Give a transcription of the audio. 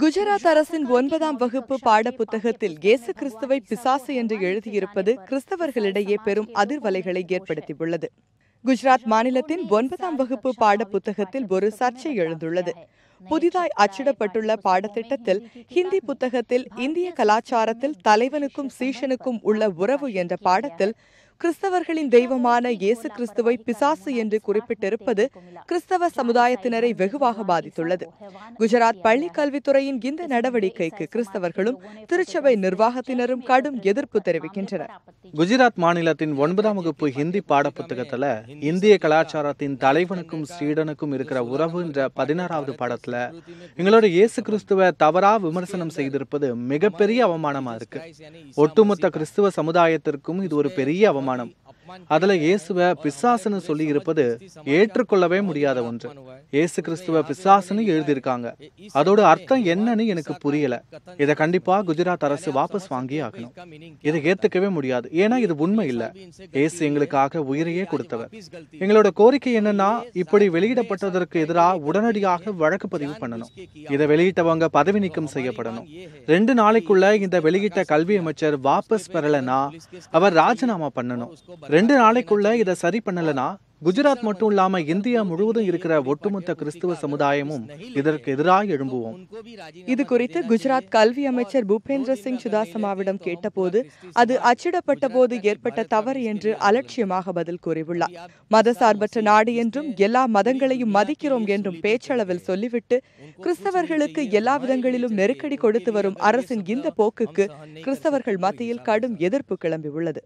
குஜராத் அரசின் ஒன்பதாம் வகுப்பு பாட புத்தகத்தில் ஏசு கிறிஸ்துவை பிசாசு என்று எழுதியிருப்பது கிறிஸ்தவர்களிடையே பெரும் அதிர்வலைகளை ஏற்படுத்தியுள்ளது குஜராத் மாநிலத்தின் ஒன்பதாம் வகுப்பு பாட புத்தகத்தில் ஒரு சர்ச்சை எழுந்துள்ளது புதிதாய் அச்சிடப்பட்டுள்ள பாடத்திட்டத்தில் ஹிந்தி புத்தகத்தில் இந்திய கலாச்சாரத்தில் தலைவனுக்கும் சீஷனுக்கும் உள்ள உறவு என்ற பாடத்தில் கிறிஸ்தவர்களின் தெய்வமான இயேசு கிறிஸ்துவை பிசாசு என்று குறிப்பிட்டிருப்பது கிறிஸ்தவ சமுதாயத்தினரை வெகுவாக பாதித்துள்ளது குஜராத் பள்ளி கல்வித்துறையின் இந்த நடவடிக்கைக்கு கிறிஸ்தவர்களும் திருச்சபை நிர்வாகத்தினரும் கடும் எதிர்ப்பு தெரிவிக்கின்றனர் குஜராத் மாநிலத்தின் ஒன்பதாம் வகுப்பு ஹிந்தி பாடப்புத்தகத்துல இந்திய கலாச்சாரத்தின் தலைவனுக்கும் ஸ்ரீடனுக்கும் இருக்கிற உறவு என்ற பதினாறாவது பாடத்துல எங்களோட இயேசு கிறிஸ்துவ தவறா விமர்சனம் செய்திருப்பது மிகப்பெரிய அவமானமா இருக்கு ஒட்டுமொத்த கிறிஸ்துவ சமுதாயத்திற்கும் இது ஒரு பெரிய அவமானம் அவமானம் அதுல இயேசுவ பிசாசுன்னு சொல்லி இருப்பது ஏற்றுக்கொள்ளவே முடியாத ஒன்று இயேசு கிறிஸ்துவ பிசாசுன்னு எழுதியிருக்காங்க அதோட அர்த்தம் என்னன்னு எனக்கு புரியல இதை கண்டிப்பா குஜராத் அரசு வாபஸ் வாங்கி ஆகணும் இதை ஏத்துக்கவே முடியாது ஏன்னா இது உண்மை இல்ல இயேசு எங்களுக்காக உயிரையே கொடுத்தவர் எங்களோட கோரிக்கை என்னன்னா இப்படி வெளியிடப்பட்டதற்கு எதிராக உடனடியாக வழக்கு பதிவு பண்ணணும் இதை வெளியிட்டவங்க பதவி நீக்கம் செய்யப்படணும் ரெண்டு நாளைக்குள்ள இந்த வெளியிட்ட கல்வி அமைச்சர் வாபஸ் பெறலன்னா அவர் ராஜினாமா பண்ணணும் ரெண்டு நாளைக்குள்ள இதை சரி பண்ணலனா குஜராத் மட்டும் இல்லாம இந்தியா முழுவதும் இருக்கிற ஒட்டுமொத்த கிறிஸ்துவ சமுதாயமும் இதற்கு எதிராக எழும்புவோம் இது குறித்து குஜராத் கல்வி அமைச்சர் பூபேந்திர சிங் சுதாசமாவிடம் கேட்டபோது அது அச்சிடப்பட்ட போது ஏற்பட்ட தவறு என்று அலட்சியமாக பதில் கூறியுள்ளார் மதசார்பற்ற நாடு என்றும் எல்லா மதங்களையும் மதிக்கிறோம் என்றும் பேச்சளவில் சொல்லிவிட்டு கிறிஸ்தவர்களுக்கு எல்லா விதங்களிலும் நெருக்கடி கொடுத்து வரும் அரசின் இந்த போக்குக்கு கிறிஸ்தவர்கள் மத்தியில் கடும் எதிர்ப்பு கிளம்பியுள்ளது